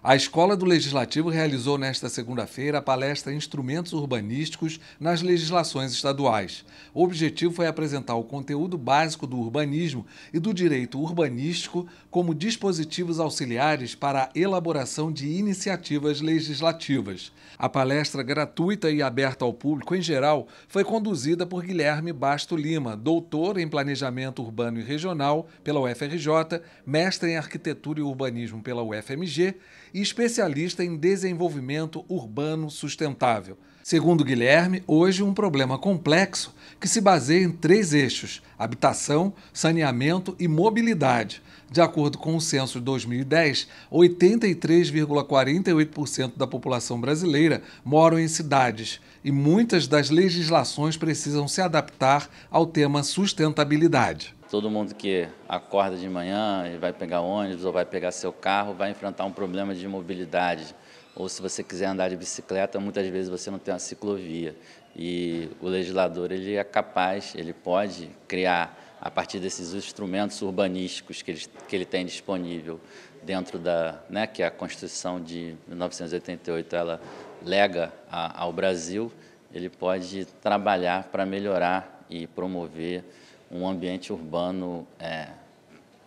A Escola do Legislativo realizou nesta segunda-feira a palestra Instrumentos Urbanísticos nas Legislações Estaduais. O objetivo foi apresentar o conteúdo básico do urbanismo e do direito urbanístico como dispositivos auxiliares para a elaboração de iniciativas legislativas. A palestra, gratuita e aberta ao público em geral, foi conduzida por Guilherme Basto Lima, doutor em Planejamento Urbano e Regional pela UFRJ, mestre em Arquitetura e Urbanismo pela UFMG e especialista em desenvolvimento urbano sustentável. Segundo Guilherme, hoje um problema complexo que se baseia em três eixos: habitação, saneamento e mobilidade. De acordo com o censo de 2010, 83,48% da população brasileira moram em cidades e muitas das legislações precisam se adaptar ao tema sustentabilidade. Todo mundo que acorda de manhã e vai pegar ônibus ou vai pegar seu carro vai enfrentar um problema de mobilidade. Ou se você quiser andar de bicicleta, muitas vezes você não tem uma ciclovia. E o legislador ele é capaz, ele pode criar a partir desses instrumentos urbanísticos que ele, que ele tem disponível dentro da, né, que é a Constituição de 1988 ela lega a, ao Brasil, ele pode trabalhar para melhorar e promover um ambiente urbano é,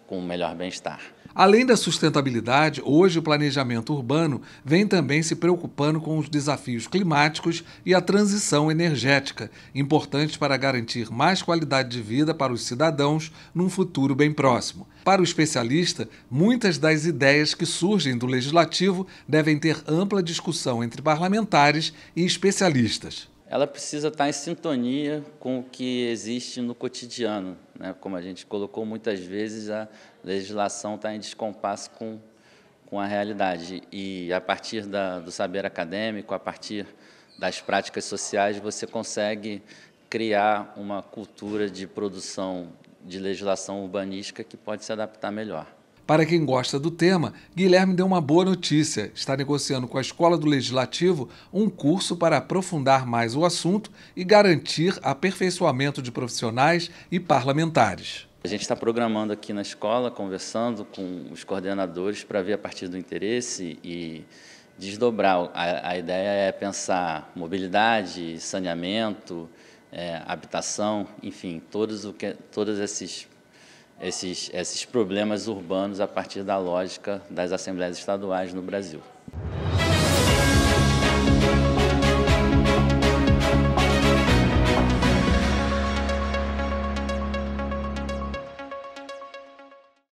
com melhor bem-estar. Além da sustentabilidade, hoje o planejamento urbano vem também se preocupando com os desafios climáticos e a transição energética, importantes para garantir mais qualidade de vida para os cidadãos num futuro bem próximo. Para o especialista, muitas das ideias que surgem do legislativo devem ter ampla discussão entre parlamentares e especialistas ela precisa estar em sintonia com o que existe no cotidiano. Né? Como a gente colocou, muitas vezes a legislação está em descompasso com, com a realidade. E a partir da, do saber acadêmico, a partir das práticas sociais, você consegue criar uma cultura de produção de legislação urbanística que pode se adaptar melhor. Para quem gosta do tema, Guilherme deu uma boa notícia. Está negociando com a Escola do Legislativo um curso para aprofundar mais o assunto e garantir aperfeiçoamento de profissionais e parlamentares. A gente está programando aqui na escola, conversando com os coordenadores para ver a partir do interesse e desdobrar. A, a ideia é pensar mobilidade, saneamento, é, habitação, enfim, todos, o que, todos esses esses, esses problemas urbanos a partir da lógica das assembleias estaduais no Brasil.